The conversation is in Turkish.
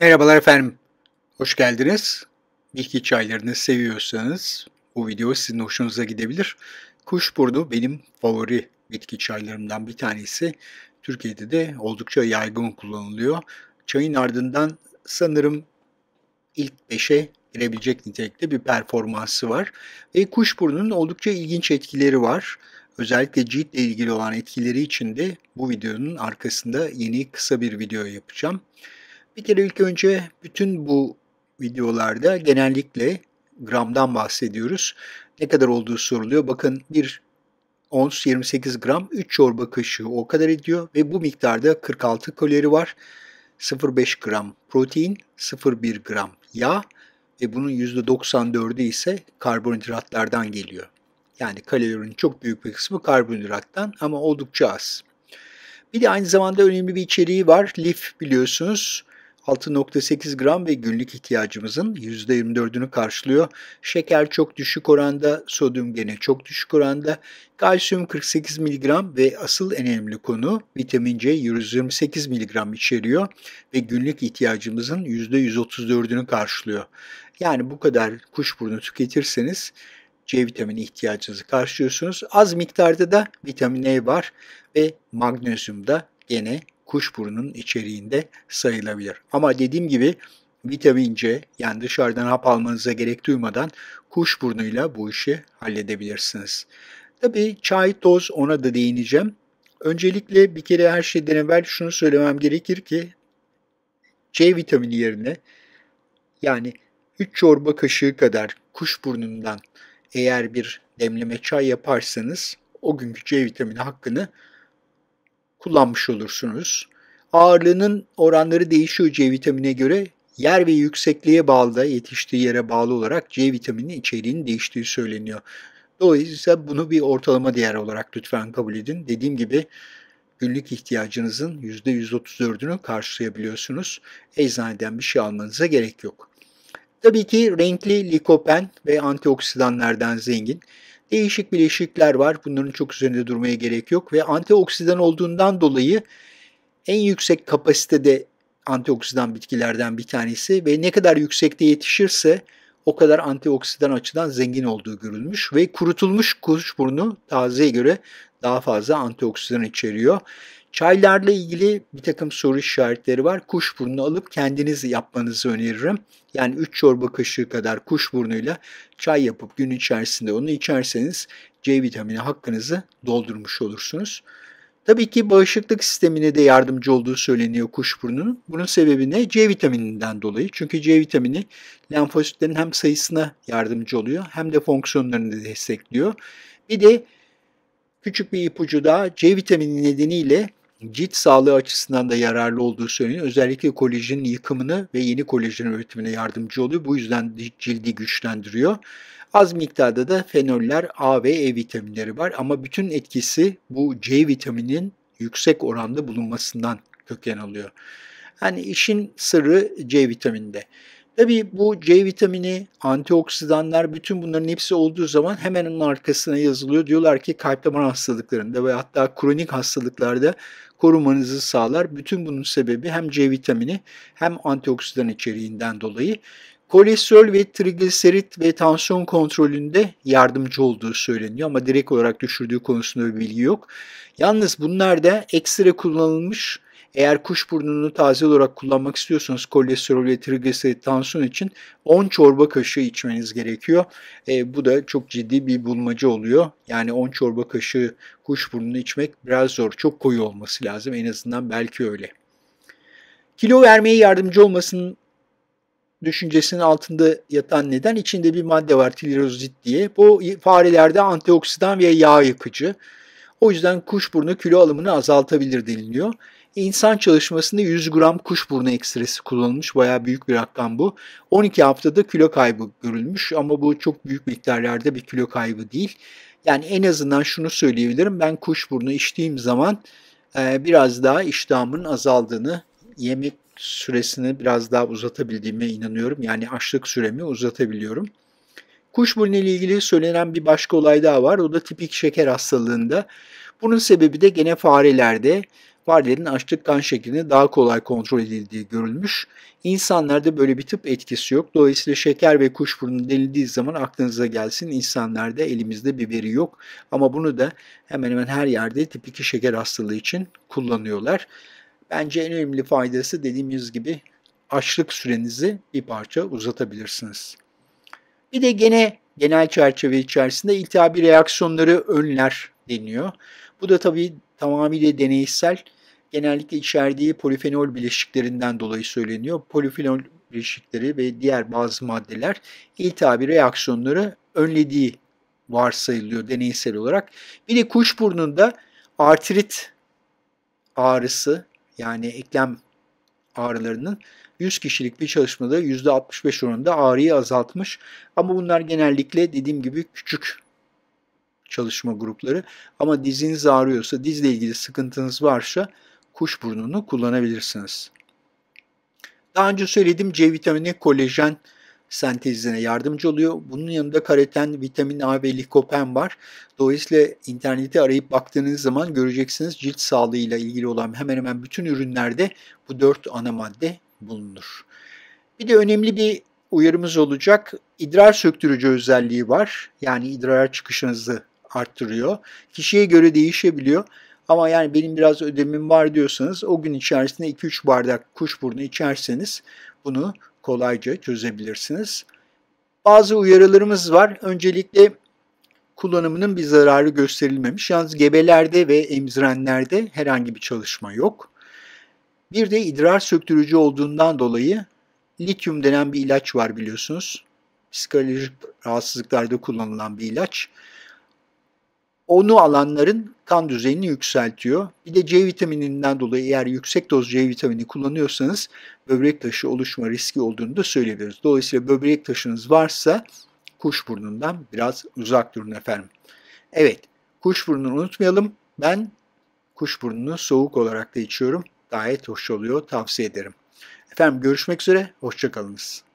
Merhabalar efendim. Hoş geldiniz. Bilgi çaylarını seviyorsanız bu video sizin hoşunuza gidebilir. Kuşburnu benim favori bitki çaylarımdan bir tanesi. Türkiye'de de oldukça yaygın kullanılıyor. Çayın ardından sanırım ilk 5'e girebilecek nitelikte bir performansı var. Ve kuşburnunun oldukça ilginç etkileri var. Özellikle ciltle ilgili olan etkileri için de bu videonun arkasında yeni kısa bir video yapacağım. Bir kere ilk önce bütün bu videolarda genellikle gramdan bahsediyoruz. Ne kadar olduğu soruluyor. Bakın bir ons 28 gram 3 çorba kaşığı o kadar ediyor ve bu miktarda 46 kalori var. 0,5 gram protein, 0,1 gram yağ ve bunun %94'ü ise karbonhidratlardan geliyor. Yani kalorinin çok büyük bir kısmı karbonhidrattan ama oldukça az. Bir de aynı zamanda önemli bir içeriği var. Lif biliyorsunuz 6.8 gram ve günlük ihtiyacımızın %24'ünü karşılıyor. Şeker çok düşük oranda, sodyum gene çok düşük oranda. Kalsiyum 48 mg ve asıl en önemli konu vitamin C 128 mg içeriyor ve günlük ihtiyacımızın %134'ünü karşılıyor. Yani bu kadar kuşburnu tüketirseniz C vitamini ihtiyacınızı karşılıyorsunuz. Az miktarda da vitamin E var ve magnezyum da gene Kuşburnunun içeriğinde sayılabilir. Ama dediğim gibi vitamin C yani dışarıdan hap almanıza gerek duymadan kuşburnuyla bu işi halledebilirsiniz. Tabii çay, toz ona da değineceğim. Öncelikle bir kere her şeyden evvel şunu söylemem gerekir ki C vitamini yerine yani 3 çorba kaşığı kadar kuşburnundan eğer bir demleme çay yaparsanız o günkü C vitamini hakkını kullanmış olursunuz. Ağırlığının oranları değişiyor C vitamine göre. Yer ve yüksekliğe bağlı da yetiştiği yere bağlı olarak C vitamini içeriğinin değiştiği söyleniyor. Dolayısıyla bunu bir ortalama değer olarak lütfen kabul edin. Dediğim gibi günlük ihtiyacınızın %134'ünü karşılayabiliyorsunuz. Eczaneden bir şey almanıza gerek yok. Tabii ki renkli likopen ve antioksidanlardan zengin değişik bileşikler var. Bunların çok üzerinde durmaya gerek yok ve antioksidan olduğundan dolayı en yüksek kapasitede antioksidan bitkilerden bir tanesi ve ne kadar yüksekte yetişirse o kadar antioksidan açıdan zengin olduğu görülmüş ve kurutulmuş kuşburnu tazeye göre daha fazla antioksidan içeriyor. Çaylarla ilgili bir takım soru işaretleri var. Kuşburnu alıp kendiniz yapmanızı öneririm. Yani 3 çorba kaşığı kadar kuşburnuyla çay yapıp gün içerisinde onu içerseniz C vitamini hakkınızı doldurmuş olursunuz. Tabii ki bağışıklık sistemine de yardımcı olduğu söyleniyor kuşburnunun. Bunun sebebi ne? C vitamininden dolayı. Çünkü C vitamini lenfositlerin hem sayısına yardımcı oluyor hem de fonksiyonlarını destekliyor. Bir de küçük bir ipucu daha C vitamini nedeniyle cilt sağlığı açısından da yararlı olduğu söyleniyor. Özellikle kolajinin yıkımını ve yeni kolajen üretimine yardımcı oluyor. Bu yüzden cildi güçlendiriyor. Az miktarda da fenoller A ve E vitaminleri var ama bütün etkisi bu C vitaminin yüksek oranda bulunmasından köken alıyor. Yani işin sırrı C vitamininde. Tabii bu C vitamini, antioksidanlar bütün bunların hepsi olduğu zaman hemen onun arkasına yazılıyor. Diyorlar ki kalp damar hastalıklarında ve hatta kronik hastalıklarda korumanızı sağlar. Bütün bunun sebebi hem C vitamini hem antioksidan içeriğinden dolayı kolesterol ve trigliserit ve tansiyon kontrolünde yardımcı olduğu söyleniyor ama direkt olarak düşürdüğü konusunda bir bilgi yok. Yalnız bunlar da ekstra kullanılmış eğer kuş burnunu taze olarak kullanmak istiyorsanız kolesterol ve trigliserit tansiyon için 10 çorba kaşığı içmeniz gerekiyor. E, bu da çok ciddi bir bulmaca oluyor. Yani 10 çorba kaşığı kuş burnunu içmek biraz zor. Çok koyu olması lazım en azından belki öyle. Kilo vermeye yardımcı olmasının düşüncesinin altında yatan neden içinde bir madde var tilirozit diye. Bu farelerde antioksidan ve yağ yakıcı. O yüzden kuşburnu kilo alımını azaltabilir deniliyor. İnsan çalışmasında 100 gram kuşburnu ekstresi kullanılmış. Bayağı büyük bir rakam bu. 12 haftada kilo kaybı görülmüş ama bu çok büyük miktarlarda bir kilo kaybı değil. Yani en azından şunu söyleyebilirim. Ben kuşburnu içtiğim zaman e, biraz daha iştahımın azaldığını, yemek süresini biraz daha uzatabildiğime inanıyorum. Yani açlık süremi uzatabiliyorum. Kuşburnu ile ilgili söylenen bir başka olay daha var. O da tipik şeker hastalığında. Bunun sebebi de gene farelerde farelerin açlıktan şeklini daha kolay kontrol edildiği görülmüş. İnsanlarda böyle bir tıp etkisi yok. Dolayısıyla şeker ve kuşburnu denildiği zaman aklınıza gelsin insanlarda elimizde bir veri yok. Ama bunu da hemen hemen her yerde tip 2 şeker hastalığı için kullanıyorlar. Bence en önemli faydası dediğimiz gibi açlık sürenizi bir parça uzatabilirsiniz. Bir de gene genel çerçeve içerisinde iltihabi reaksiyonları önler deniyor. Bu da tabii tamamıyla deneysel genellikle içerdiği polifenol bileşiklerinden dolayı söyleniyor. Polifenol bileşikleri ve diğer bazı maddeler iltihabi reaksiyonları önlediği varsayılıyor deneysel olarak. Bir de kuş burnunda artrit ağrısı yani eklem ağrılarının 100 kişilik bir çalışmada %65 oranında ağrıyı azaltmış. Ama bunlar genellikle dediğim gibi küçük çalışma grupları. Ama diziniz ağrıyorsa, dizle ilgili sıkıntınız varsa Kuş burnunu kullanabilirsiniz. Daha önce söyledim C vitamini kolajen sentezine yardımcı oluyor. Bunun yanında karoten, vitamin A ve likopen var. Dolayısıyla internette arayıp baktığınız zaman göreceksiniz cilt sağlığıyla ilgili olan hemen hemen bütün ürünlerde bu dört ana madde bulunur. Bir de önemli bir uyarımız olacak. İdrar söktürücü özelliği var. Yani idrar çıkışınızı arttırıyor. Kişiye göre değişebiliyor. Ama yani benim biraz ödemim var diyorsanız o gün içerisinde 2-3 bardak kuşburnu içerseniz bunu kolayca çözebilirsiniz. Bazı uyarılarımız var. Öncelikle kullanımının bir zararı gösterilmemiş. Yalnız gebelerde ve emzirenlerde herhangi bir çalışma yok. Bir de idrar söktürücü olduğundan dolayı lityum denen bir ilaç var biliyorsunuz. Psikolojik rahatsızlıklarda kullanılan bir ilaç. Onu alanların kan düzeyini yükseltiyor. Bir de C vitamininden dolayı eğer yüksek doz C vitamini kullanıyorsanız böbrek taşı oluşma riski olduğunu da söyleyebiliriz. Dolayısıyla böbrek taşınız varsa kuşburnundan biraz uzak durun efendim. Evet, kuşburnunu unutmayalım. Ben kuşburnunu soğuk olarak da içiyorum. Gayet hoş oluyor, tavsiye ederim. Efendim görüşmek üzere, hoşçakalınız.